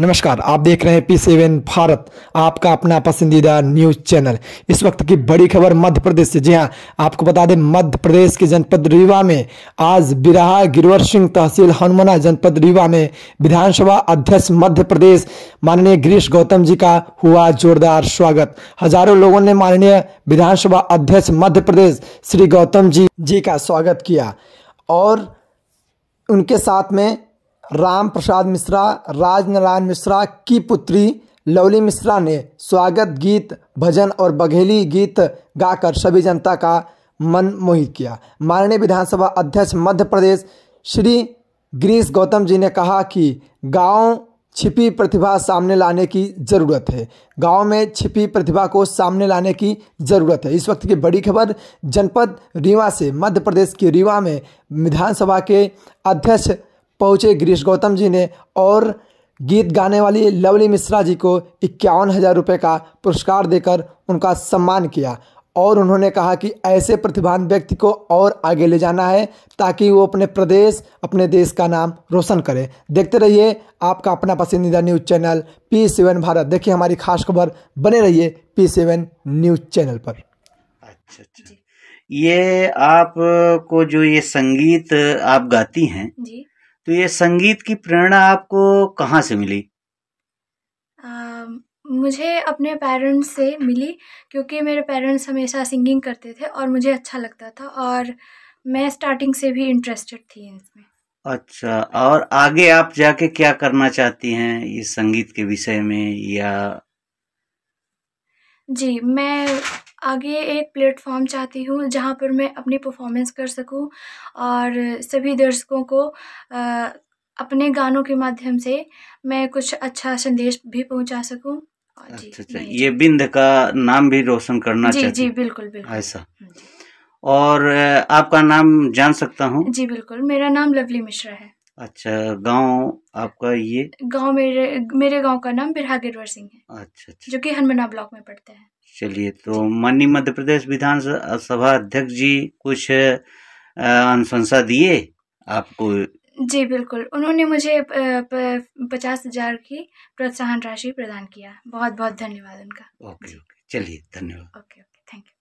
नमस्कार आप देख रहे हैं पी सेवन भारत आपका अपना पसंदीदा न्यूज चैनल इस वक्त की बड़ी खबर मध्य प्रदेश से जी हाँ आपको बता दें मध्य प्रदेश के जनपद रीवा में आज बिराहा गिरवर सिंह तहसील हनुमना जनपद रीवा में विधानसभा अध्यक्ष मध्य प्रदेश माननीय गिरीश गौतम जी का हुआ जोरदार स्वागत हजारों लोगों ने माननीय विधानसभा अध्यक्ष मध्य प्रदेश श्री गौतम जी जी का स्वागत किया और उनके साथ में राम प्रसाद मिश्रा राजनारायण मिश्रा की पुत्री लवली मिश्रा ने स्वागत गीत भजन और बघेली गीत गाकर सभी जनता का मन मोहित किया माननीय विधानसभा अध्यक्ष मध्य प्रदेश श्री गिरीश गौतम जी ने कहा कि गांव छिपी प्रतिभा सामने लाने की ज़रूरत है गांव में छिपी प्रतिभा को सामने लाने की ज़रूरत है इस वक्त की बड़ी खबर जनपद रीवा से मध्य प्रदेश के रीवा में विधानसभा के अध्यक्ष पहुंचे गिरीश गौतम जी ने और गीत गाने वाली लवली मिश्रा जी को इक्यावन हज़ार रुपये का पुरस्कार देकर उनका सम्मान किया और उन्होंने कहा कि ऐसे प्रतिभान व्यक्ति को और आगे ले जाना है ताकि वो अपने प्रदेश अपने देश का नाम रोशन करे देखते रहिए आपका अपना पसंदीदा news channel P seven Bharat देखिए हमारी खास खबर बने रहिए पी सेवन न्यूज़ चैनल पर अच्छा अच्छा ये आप को जो ये संगीत आप गाती हैं जी तो ये संगीत की प्रेरणा आपको कहाँ से मिली आ, मुझे अपने पेरेंट्स से मिली क्योंकि मेरे पेरेंट्स हमेशा सिंगिंग करते थे और मुझे अच्छा लगता था और मैं स्टार्टिंग से भी इंटरेस्टेड थी इसमें अच्छा और आगे आप जाके क्या करना चाहती हैं इस संगीत के विषय में या जी मैं आगे एक प्लेटफॉर्म चाहती हूँ जहाँ पर मैं अपनी परफॉर्मेंस कर सकूँ और सभी दर्शकों को अपने गानों के माध्यम से मैं कुछ अच्छा संदेश भी पहुँचा सकूँ अच्छा अच्छा ये बिंद का नाम भी रोशन करना जी जी बिल्कुल बिल्कुल ऐसा हाँ और आपका नाम जान सकता हूँ जी बिल्कुल मेरा नाम लवली मिश्रा है अच्छा गांव आपका ये गांव मेरे मेरे गांव का नाम बिरहा गिरवर सिंह है अच्छा अच्छा जो कि हनमना ब्लॉक में पड़ता है चलिए तो माननीय मध्य प्रदेश विधानसभा अध्यक्ष जी कुछ अनुशंसा दिए आपको जी बिल्कुल उन्होंने मुझे पचास हजार की प्रोत्साहन राशि प्रदान किया बहुत बहुत धन्यवाद उनका ओके ओके चलिए धन्यवाद ओके ओके थैंक यू